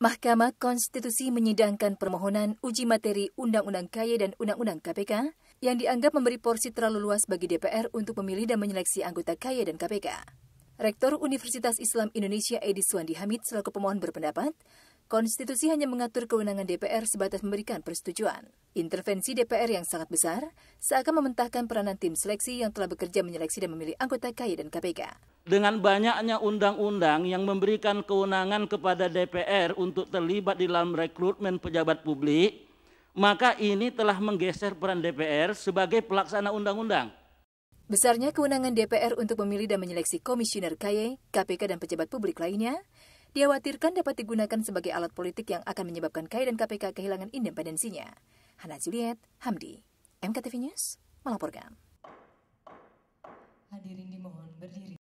Mahkamah Konstitusi menyidangkan permohonan uji materi Undang-Undang Kaya dan Undang-Undang KPK yang dianggap memberi porsi terlalu luas bagi DPR untuk memilih dan menyeleksi anggota Kaya dan KPK. Rektor Universitas Islam Indonesia Edi Suwandi Hamid selaku pemohon berpendapat, konstitusi hanya mengatur kewenangan DPR sebatas memberikan persetujuan. Intervensi DPR yang sangat besar seakan mementahkan peranan tim seleksi yang telah bekerja menyeleksi dan memilih anggota KAI dan KPK dengan banyaknya undang-undang yang memberikan kewenangan kepada DPR untuk terlibat di dalam rekrutmen pejabat publik, maka ini telah menggeser peran DPR sebagai pelaksana undang-undang. Besarnya kewenangan DPR untuk memilih dan menyeleksi komisioner KY, KPK, dan pejabat publik lainnya, dikhawatirkan dapat digunakan sebagai alat politik yang akan menyebabkan KY dan KPK kehilangan independensinya. Hana Juliet, Hamdi, MKTV News, melaporkan. Hadirin dimohon berdiri.